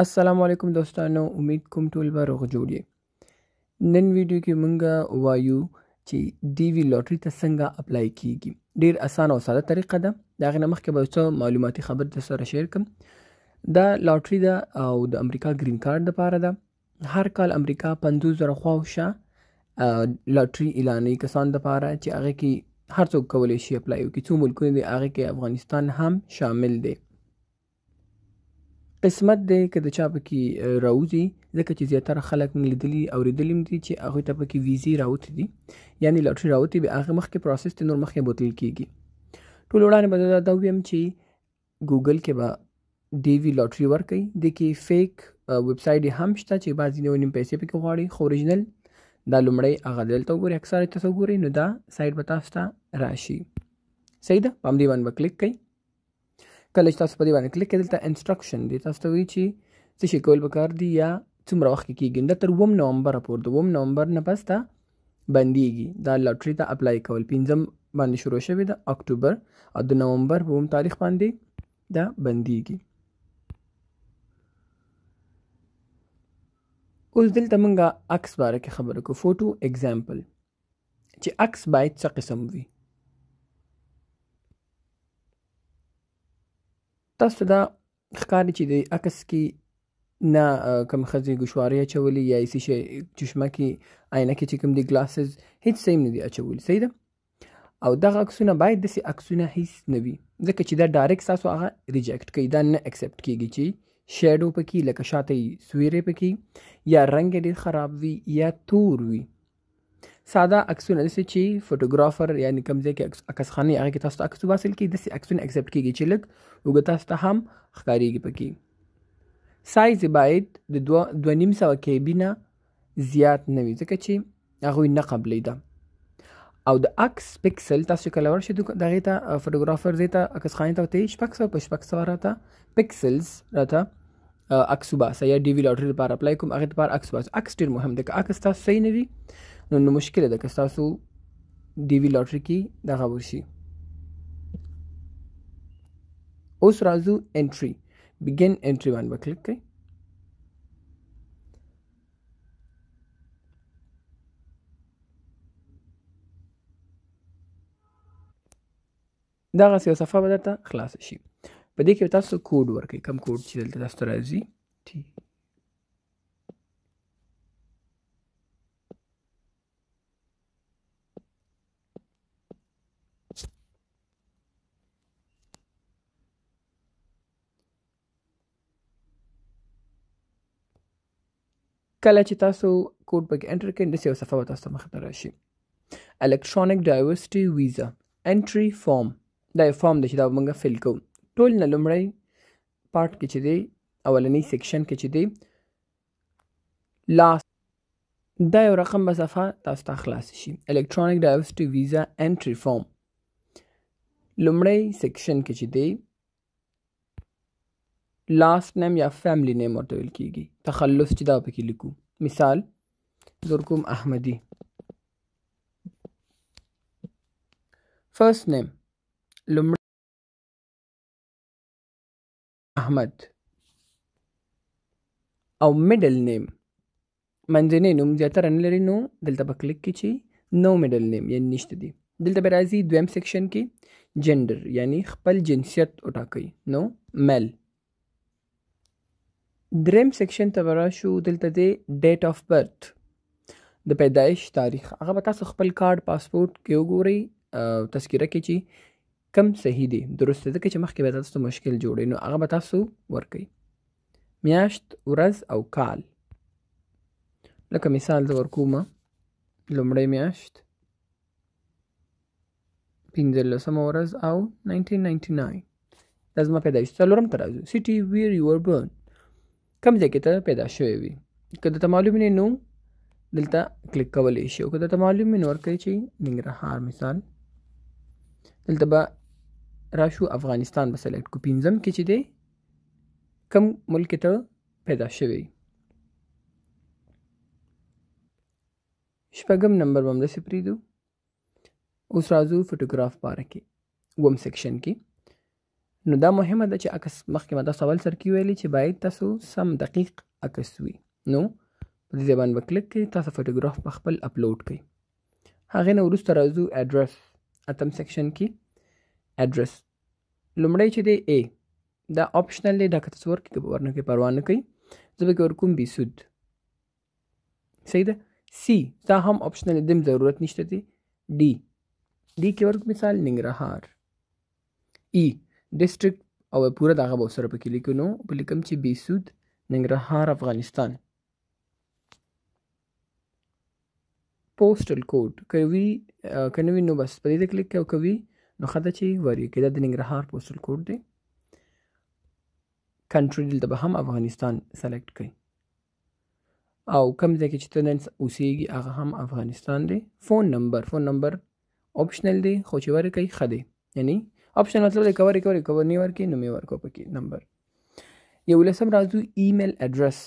असलम دوستانو امید کوم ټول به روغ جوړ یې نن ویډیو کې مونږه وایو چې ډي وی لوټري ته څنګه اپلای کیږي ډیر اسانه او ساده طریقه ده دا غنه مخکې به تاسو معلوماتي خبر در سره شیر کوم دا لوټري ده او د امریکا گرین کارت لپاره ده هر کال امریکا 50000 خواوشه لوټري اعلانې کسان لپاره چې هغه کې هر څوک کولی شي اپلای وکړي څو ملکونه دي هغه کې افغانستان هم شامل دی قسمت دی که د چا پکې راوځي ځکه چې زیاتره خلک موږ لیدلي او ریدلیم دي چې هغه ته پکې ویزی راوتی دي یعنی لټري راوتی به هغه مخکې پروسس ته نور مخکې بوتل کیږي ټول وړاندې به دا ویم چې ګوګل کې به دی وی لټري ورکړي د کې فیک ویب سټ هم شته چې بعضې نو نیم پیسې پکې غواړي خو اوریجنل دا لومړی هغه دلته وګوري اکثر تاسو وګورئ نو دا سایټ به تاسو ته راشي صحیح ده په همدې باندې به کلیک کړئ کله چې تاسو په دې باندې کلیک کړئ دلته انسټرکشن دی تاسو ته وایي چې څه شي کول پکار دي یا څومره وخت کې کیږي دا تر وم نومبر پورې د وم نومبر نه پسته بنديږي دا لوټري ته اپلای کول پنځم باندې شروع شوی د اکتوبر او د نومبر په وم تاریخ باندې دا بنديږي اوس دلته مونږه عکس باره کې خبره کوو فوټو اگزامپل چې عکس باید څه قسم وي تاسو دا ښکاري چې د عکس کې نه کم خزي گوشواري اچولي یا اسی شی چشمه کې آینه کې چې کوم دی ګلاسز هیڅ سیم نه دی اچولي صحیح ده او دغه عکسونه باید داسې عکسونه هیڅ نه وي ځکه چې دا ډایرکټ تاسو هغه ریجیکټ کوي دا نه اکسپټ کیږي چې شیډو پکې لکه شاته یې سویرې پکې یا رنګ ډېر خراب وي یا تور وي ساده عکسونه داسې چې فوټوګرافر یعنی کوم ځای کې عکس خانه هغه کې تاسو ته عکس وباسل کې داسې عکسونه اکسپټ کیږي چې لږ وګ تاسو ته هم ښکاریږي پکې سایز باید د 2.5 کیبی نه زیات نه وي ځکه چې هغه نه قبلې ده او د عکس پکسل تاسو کله ورشي دغه ته فوټوګرافر زی ته عکس خانه ته ته شپږ سو پښپک سو راته پکسلز راته عکس وباسه یا ډی وی لوټری لپاره اپلای کوم هغه لپاره عکس وباسه عکس ډیر مهم دی که عکس تاسو صحیح نه وي نو نو مشکل ده که تاسو ډي وی لاټري کې دغه ورشي اوس راځو انټري بګین انټري باندې وکړئ کړئ دغه یو صفحه به درته خلاص شي په دې کې تاسو کوډ ورکړئ کوم کوډ چې دلته تاسو راځي ټي کله چې تاسو کوډ پکې انټر کړئ داسې یو صفحه به تاسو ته مخته راشي الکترونیک ډایورسټي ویزا انټري فارم دا یو فارم دی چې دا موږ فل کوو ټول نه لومړی پارت کې چې دی اولنی سیکشن کې چې دی لاست دا یو رقم به صفحه تاسو ته خلاص شي الکترونیک ډایورسټي ویزا انټري فارم لومړی سیکشن کې چې دی لاست نیم یا فیملی نیم ورته ویل کیږي تخلص چې دا پکې لیکو مثال زرکوم احمدی فرست نیم لومړی احمد او میډل نیم منځنی نوم زیاتره نه لري نو دلته به کلیک کړي چې نو میډل نیم یعنې نشته دي دلته به راځي دویم سیکشن کې جنډر یعنی خپل جنسیت وټاکئ نو میل دریم سیکشن ته به راشو دلته دی ډیټ آف برث د پیدایش تاریخ هغه به تاسو خپل کارت پاسپورت کې وګورئ تذکیره کې چې کم صحیح دی درست ده چې مخکې به تاسو مشکل جوړی نو هغه به تاسو ورکړئ میاشت ورځ او کال لکه مثال زه ورکومه لومړۍ میاشت پنځلسمه ورځ او 1999 دا زما پیدایش څلورم ته راځو سیټي ویر یور برن کم ځای کې ته پیدا شوی وي که درته معلوم نه نو دلته کلیک کولی شو که درته معلوم نه ورکړئ چې ننګرهار مثال دلته به راشو افغانستان به سلیکټ کو پنځم کې چې دی کم ملک ته پیدا شوی شپږم نمبر به همداسې پرېږدو اوس راځو فوټوګراف باره کې اووم سیکشن کې نو دا مهمه ده چې عکس مخکې ما تاسو اول سر کې ویلي چې باید تاسو سم دقیق عکس وي نو په دې باندې به کلک کړئ تاسو فوټوګراف په خپل اپلوډ کړئ هغې نه وروسته راځو اډرس اتم سیکشن کې اډرس لومړی چې دی ای دا آپشنل دی دا که تاسو ورکړئ که ورنه کوئ پروا نه کوي زه به کې ورکوم بي سود صحیح ده سی دا هم آپشنل دی دم ضرورت نشته دی ډي ډي کې ورکړو مثال ننګرهار ای e. ډیسټریکټ او پوره دغه به سره پکې لیکو نو په لیکم چې بیسود ننګرهار افغانستان پوسټل کوډ کوي کنوي نو بس په دې کلیک کوي نو خدای چې وری کې د ننګرهار پوسټل کوډ دی کنټری دلته به هم افغانستان سلیکټ کړي او کم ځای کې چې ته نن اوسېږي هغه هم افغانستان دی فون نمبر فون نمبر آپشنل دی خو چې ورکوي ښه دی یعنی آپشن مطلب دی کور کور کور نه ورکې نو مې ورکو پکې نمبر یو لسم راځو ایمیل اډرس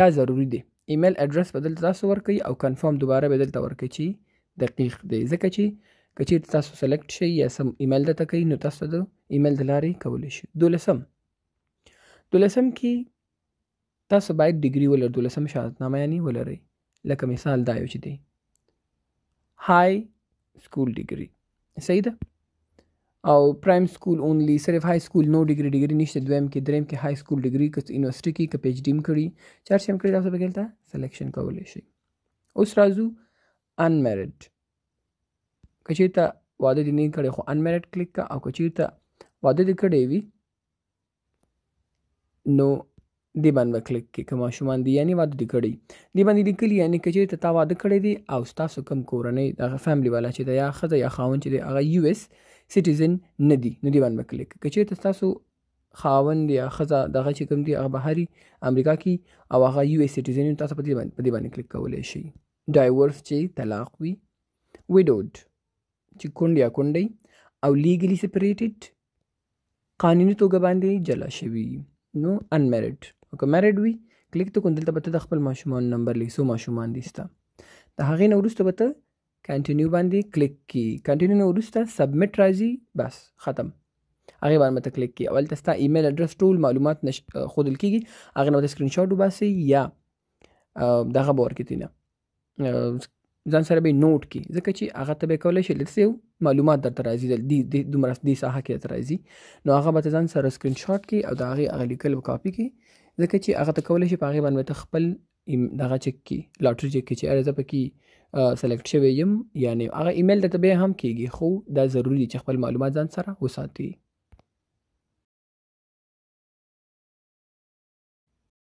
دا ضروری دی ایمیل اډرس بدل تاسو ورکړئ او کنفرم دوباره بدل ته ورکړئ چې دقیق دی ځکه چې کچیر تاسو سلیکټ شي یا سم ایمیل دته کوي نو تاسو د ایمیل د لارې کولی شئ دولسم دولسم کې تاسو باید ډیګري ولر دولسم شهادتنامه یعنی ولرئ لکه مثال دا یو چې دی های سکول ډیګري صحیح ده او پرایم سکول اونلی صرف های سکول نو ډیګري ډیګري نشته دویم کې دریم کې های سکول ډیګري که یونیورسيټي کې که پی ایچ ډی م کړی چار چې م کړی تاسو به ګلته سلیکشن کولی شئ اوس راځو ان میرټ که چېرته واده دې نه کړی خو ان میرټ کلیک کا او که چېرته واده دې کړی وي نو دی باندې کلیک کې کوم شومان دی یعنی واده دی کړی دی باندې لیکلی یعنی کچې ته تا واده کړی دی او تاسو کم کورنۍ د فیملی والا چې دا یا خزه یا خاون چې دی هغه یو اس سټیزن نه دي نه دی باندې کلیک کچې ته تاسو خاوند یا خزه دغه چې کوم دی هغه بهاري امریکا کې او هغه یو اس سټیزن تاسو په دې باندې په دې باندې کلیک کولای شئ ډایورس چې طلاق وي وډوډ چې کونډ یا کونډي او لیګلی سپریټډ قانوني توګه باندې جلا شوی نو ان میرډ اوکه میرډ وي کلیک ته کوندل ته به د خپل ماشومان نمبر لیسو ماشومان دي ستا د هغې نه وروسته به ته کنټینیو باندې کلیک کی کنټینیو نو وروسته سبمټ راځي بس ختم هغه باندې ته کلیک کی اول تاسو ته ایمیل اډرس ټول معلومات نش خودل کیږي هغه نو سکرین شاټ وباسي یا دغه باور کتینه ځان سره به نوٹ کی ځکه چې هغه ته به کولای شي لته معلومات درته راځي د دې دومره دې ساحه کې درته راځي نو هغه به ځان سره سکرین شاټ کی او دا هغه هغه لیکل او کاپی کی ځکه چې هغه ته کولای شي په هغه باندې خپل دغه چک کی لاټري چک کی چې اره زه پکې سلیکټ شوی یم یعنی هغه ایمیل ته به هم کیږي خو دا ضروری چې خپل معلومات ځان سره وساتئ